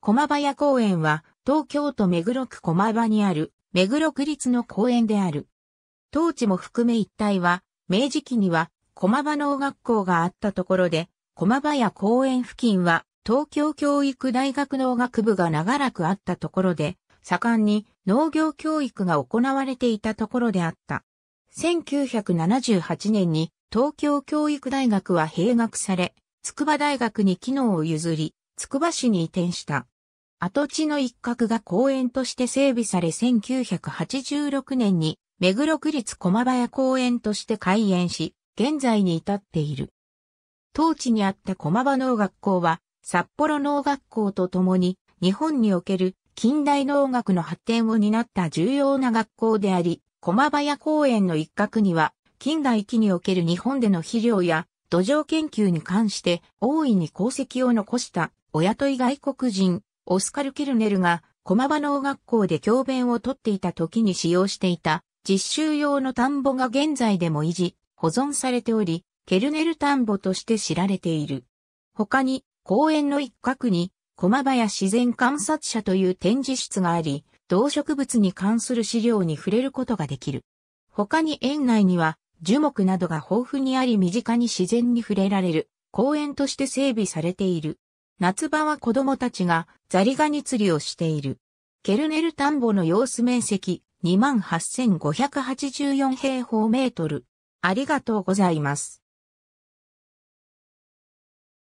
駒場公園は東京都目黒区駒場にある目黒区立の公園である。当地も含め一帯は明治期には駒場農学校があったところで駒場公園付近は東京教育大学農学部が長らくあったところで盛んに農業教育が行われていたところであった。1978年に東京教育大学は閉学され、筑波大学に機能を譲り、筑波市に移転した。跡地の一角が公園として整備され1986年に目黒区立駒屋公園として開園し、現在に至っている。当地にあった駒場農学校は、札幌農学校とともに、日本における近代農学の発展を担った重要な学校であり、駒場谷公園の一角には、近代期における日本での肥料や土壌研究に関して大いに功績を残したお雇い外国人オスカル・ケルネルが駒場農学校で教鞭をとっていた時に使用していた実習用の田んぼが現在でも維持、保存されており、ケルネル田んぼとして知られている。他に公園の一角に駒場や自然観察者という展示室があり、動植物に関する資料に触れることができる。他に園内には樹木などが豊富にあり身近に自然に触れられる公園として整備されている。夏場は子供たちがザリガニ釣りをしている。ケルネル田んぼの様子面積28,584平方メートル。ありがとうございます。